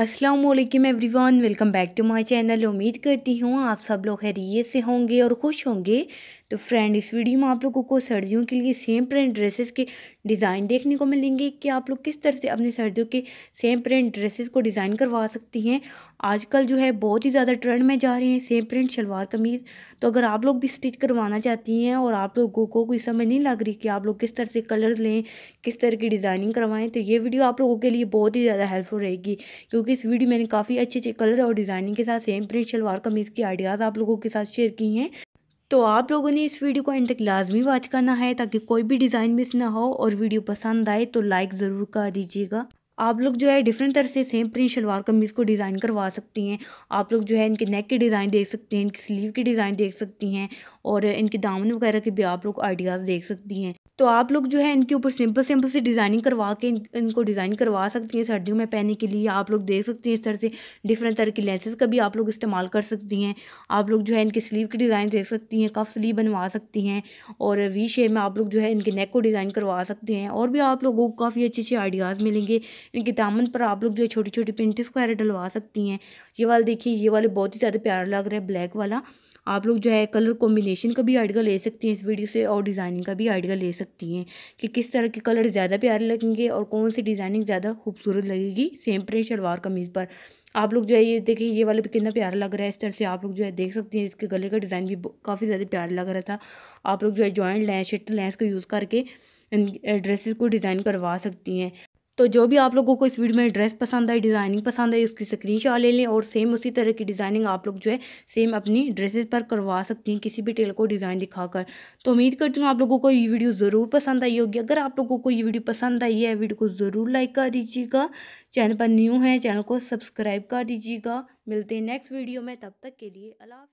अस्सलाम वालेकुम everyone welcome back to my channel उम्मीद करती हूँ आप सब लोग खैरियत से होंगे और खुश होंगे तो फ्रेंड इस वीडियो में आप लोगों को सर्दियों के लिए सेम प्रिंट ड्रेसेस के डिज़ाइन देखने को मिलेंगे कि आप लोग किस तरह से अपने सर्दियों के सेम प्रिंट ड्रेसेस को डिज़ाइन करवा सकती हैं आजकल जो है बहुत ही ज़्यादा ट्रेंड में जा रहे हैं सेम प्रिंट शलवार कमीज़ तो अगर आप लोग भी स्टिच करवाना चाहती हैं और आप लोगों को कोई समझ नहीं लग रही कि आप लोग किस तरह से कलर लें किस तरह की डिज़ाइनिंग करवाएं तो ये वीडियो आप लोगों के लिए बहुत ही ज़्यादा हेल्पफुल रहेगी क्योंकि इस वीडियो मैंने काफ़ी अच्छे अच्छे कलर और डिज़ाइनिंग के साथ सेम प्रिंट शलवार कमीज़ की आइडियाज़ आप लोगों के साथ शेयर की हैं तो आप लोगों ने इस वीडियो को एंड तक लाजमी वॉच करना है ताकि कोई भी डिज़ाइन मिस ना हो और वीडियो पसंद आए तो लाइक ज़रूर कर दीजिएगा आप लोग जो है डिफरेंट तरह से सेम प्रिंट शलवार कमीज़ को डिज़ाइन करवा सकती हैं आप लोग जो है इनके नेक के डिज़ाइन देख सकते हैं इनकी स्लीव की डिज़ाइन देख सकती हैं और इनके दामन वगैरह के भी आप लोग आइडियाज़ देख सकती हैं तो आप लोग जो है इनके ऊपर सिंपल सिंपल से डिज़ाइनिंग करवा के इन, इनको डिज़ाइन करवा सकती हैं सर्दियों में पहनने के लिए आप लोग देख सकती हैं इस तरह से डिफरेंट तरह की लेंसेज का भी आप लोग इस्तेमाल कर सकती हैं आप लोग जो है इनके स्लीव की डिज़ाइन देख सकती हैं कफ स्लीव बनवा सकती हैं और वी शेप में आप लोग जो है इनके नेक को डिज़ाइन करवा सकते हैं और भी आप लोगों को काफ़ी अच्छे अच्छे आइडियाज़ मिलेंगे इनके दामन पर आप लोग जो है छोटी छोटी पेंट स्क्वायर डलवा सकती हैं ये वाले देखिए ये वाले बहुत ही ज़्यादा प्यारा लग रहा है ब्लैक वाला आप लोग जो है कलर कॉम्बिनेशन का भी आइडिया ले सकती हैं इस वीडियो से और डिज़ाइनिंग का भी आइडिया ले सकती हैं कि किस तरह के कलर ज़्यादा प्यारे लगेंगे और कौन सी डिज़ाइनिंग ज़्यादा खूबसूरत लगेगी सेम प्रिंट शलवार कमीज़ पर आप लोग जो है ये देखिए ये वाला भी कितना प्यारा लग रहा है इस तरह से आप लोग जो है देख सकते हैं इसके गले का डिज़ाइन भी काफ़ी ज़्यादा प्यारा लग रहा था आप लोग जो है जॉइंट लैस शट लैस का यूज़ करके ड्रेसेस को डिज़ाइन करवा सकती हैं तो जो भी आप लोगों को इस वीडियो में ड्रेस पसंद आई डिज़ाइनिंग पसंद आई उसकी स्क्रीनशॉट ले लें और सेम उसी तरह की डिज़ाइनिंग आप लोग जो है सेम अपनी ड्रेसेस पर करवा सकती हैं किसी भी टेल को डिज़ाइन दिखाकर तो उम्मीद करती हूँ आप लोगों को ये वीडियो ज़रूर पसंद आई होगी अगर आप लोगों को ये वीडियो पसंद आई है वीडियो को ज़रूर लाइक कर दीजिएगा चैनल पर न्यू है चैनल को सब्सक्राइब कर दीजिएगा मिलते हैं नेक्स्ट वीडियो में तब तक के लिए अला